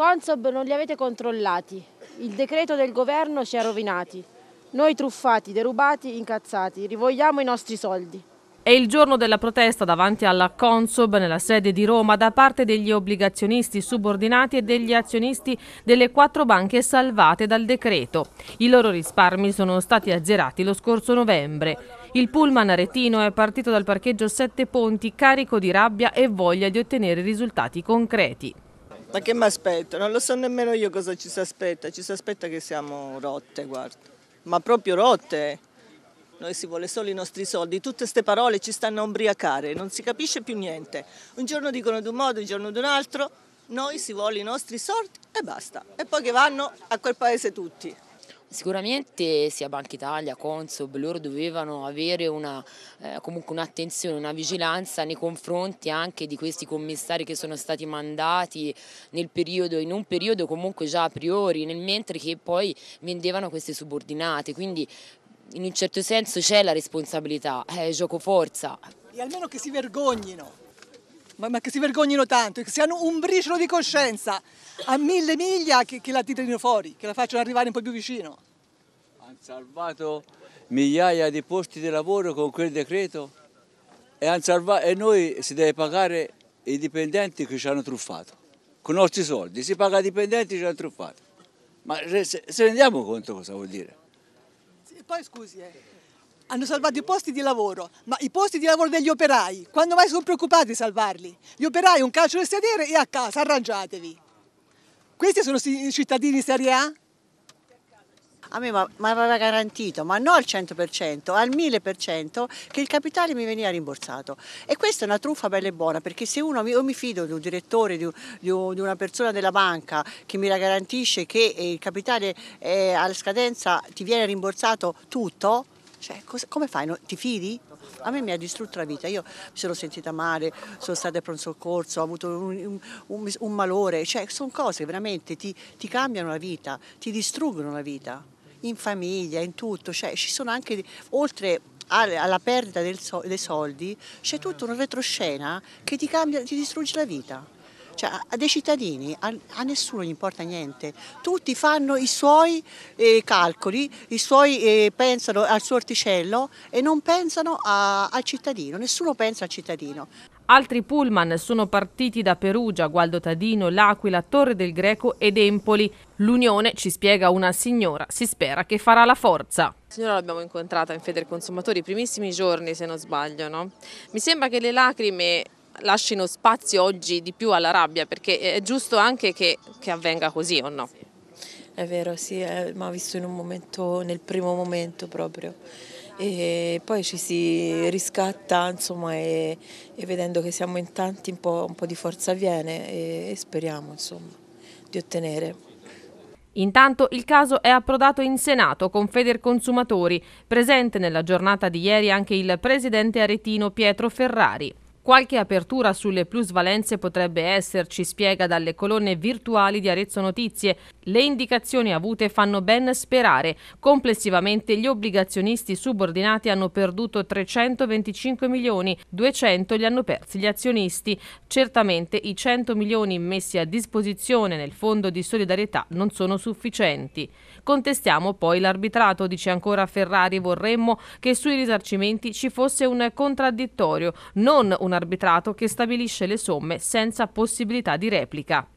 Consob non li avete controllati, il decreto del governo ci ha rovinati. Noi truffati, derubati, incazzati, rivogliamo i nostri soldi. È il giorno della protesta davanti alla Consob nella sede di Roma da parte degli obbligazionisti subordinati e degli azionisti delle quattro banche salvate dal decreto. I loro risparmi sono stati azzerati lo scorso novembre. Il pullman aretino è partito dal parcheggio Sette Ponti carico di rabbia e voglia di ottenere risultati concreti. Ma che mi aspetto? Non lo so nemmeno io cosa ci si aspetta, ci si aspetta che siamo rotte, guarda. Ma proprio rotte. Noi si vuole solo i nostri soldi, tutte queste parole ci stanno a ombriacare. non si capisce più niente. Un giorno dicono di un modo, un giorno di un altro, noi si vuole i nostri soldi e basta. E poi che vanno a quel paese tutti. Sicuramente sia Banca Italia, Consob, loro dovevano avere una, eh, comunque un'attenzione, una vigilanza nei confronti anche di questi commissari che sono stati mandati nel periodo, in un periodo comunque già a priori, nel mentre che poi vendevano queste subordinate. Quindi in un certo senso c'è la responsabilità, è eh, gioco forza. E almeno che si vergognino ma, ma, che si vergognino tanto, che siano un briciolo di coscienza a mille miglia che, che la tirino fuori, che la facciano arrivare un po' più vicino. Hanno salvato migliaia di posti di lavoro con quel decreto e, salvato, e noi si deve pagare i dipendenti che ci hanno truffato, con i nostri soldi, si paga i dipendenti che ci hanno truffato. Ma se, se rendiamo conto cosa vuol dire? E poi scusi, eh hanno salvato i posti di lavoro, ma i posti di lavoro degli operai, quando mai sono preoccupati di salvarli? Gli operai un calcio del sedere e a casa, arrangiatevi. Questi sono i cittadini serie A? A me mi aveva garantito, ma non al 100%, al 1000%, che il capitale mi veniva rimborsato. E questa è una truffa bella e buona, perché se uno, io mi fido di un direttore, di, una persona della banca che mi la garantisce che eh, il capitale eh, alla scadenza ti viene rimborsato tutto, cioè, cosa, come fai? No? Ti fidi? A me mi ha distrutto la vita, io mi sono sentita male, sono stata a pronto soccorso, ho avuto un, un, un malore, cioè, sono cose che veramente ti, ti, cambiano la vita, ti distruggono la vita, in famiglia, in tutto, cioè, ci sono anche, oltre alla perdita del, dei soldi, c'è tutta una retroscena che ti, cambia, ti distrugge la vita. Cioè, dei cittadini a, a nessuno gli importa niente, tutti fanno i suoi eh, calcoli, i suoi, eh, pensano al suo orticello e non pensano a, al cittadino, nessuno pensa al cittadino. Altri pullman sono partiti da Perugia, Gualdo Tadino, L'Aquila, Torre del Greco ed Empoli. L'Unione, ci spiega una signora, si spera che farà la forza. La signora l'abbiamo incontrata in Federconsumatori i primissimi giorni, se non sbaglio. No? Mi sembra che le lacrime lasciano spazio oggi di più alla rabbia, perché è giusto anche che, che avvenga così o no? È vero, sì, eh, ma visto in un momento, nel primo momento proprio. E poi ci si riscatta, insomma, e, e vedendo che siamo in tanti un po', un po di forza viene e, e speriamo, insomma, di ottenere. Intanto il caso è approdato in Senato con Feder Consumatori. presente nella giornata di ieri anche il presidente aretino Pietro Ferrari. Qualche apertura sulle plusvalenze potrebbe esserci, spiega dalle colonne virtuali di Arezzo Notizie. Le indicazioni avute fanno ben sperare. Complessivamente gli obbligazionisti subordinati hanno perduto 325 milioni, 200 li hanno persi gli azionisti. Certamente i 100 milioni messi a disposizione nel fondo di solidarietà non sono sufficienti. Contestiamo poi l'arbitrato, dice ancora Ferrari, vorremmo che sui risarcimenti ci fosse un contraddittorio, non una arbitrato che stabilisce le somme senza possibilità di replica.